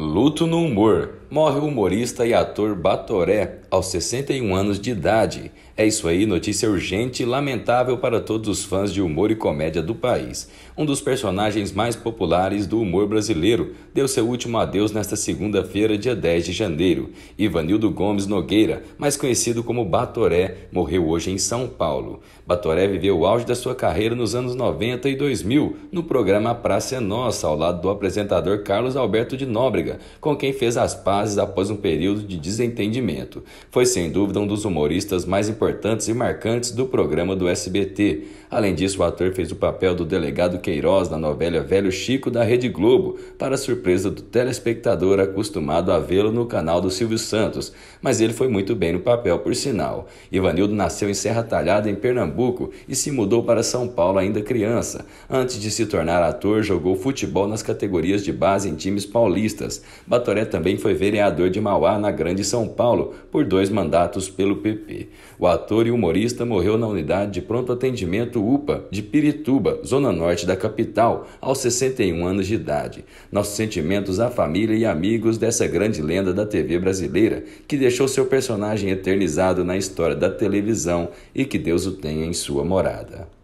Luto no Humor, Morre o humorista e ator Batoré aos 61 anos de idade. É isso aí, notícia urgente e lamentável para todos os fãs de humor e comédia do país. Um dos personagens mais populares do humor brasileiro deu seu último adeus nesta segunda-feira, dia 10 de janeiro. Ivanildo Gomes Nogueira, mais conhecido como Batoré, morreu hoje em São Paulo. Batoré viveu o auge da sua carreira nos anos 90 e 2000 no programa Praça é Nossa, ao lado do apresentador Carlos Alberto de Nóbrega, com quem fez as pazes após um período de desentendimento. Foi sem dúvida um dos humoristas mais importantes e marcantes do programa do SBT. Além disso, o ator fez o papel do delegado Queiroz na novela Velho Chico da Rede Globo, para surpresa do telespectador acostumado a vê-lo no canal do Silvio Santos, mas ele foi muito bem no papel, por sinal. Ivanildo nasceu em Serra Talhada, em Pernambuco, e se mudou para São Paulo ainda criança. Antes de se tornar ator, jogou futebol nas categorias de base em times paulistas. Batoré também foi ver vereador de Mauá, na Grande São Paulo, por dois mandatos pelo PP. O ator e humorista morreu na unidade de pronto atendimento UPA de Pirituba, zona norte da capital, aos 61 anos de idade. Nossos sentimentos à família e amigos dessa grande lenda da TV brasileira, que deixou seu personagem eternizado na história da televisão e que Deus o tenha em sua morada.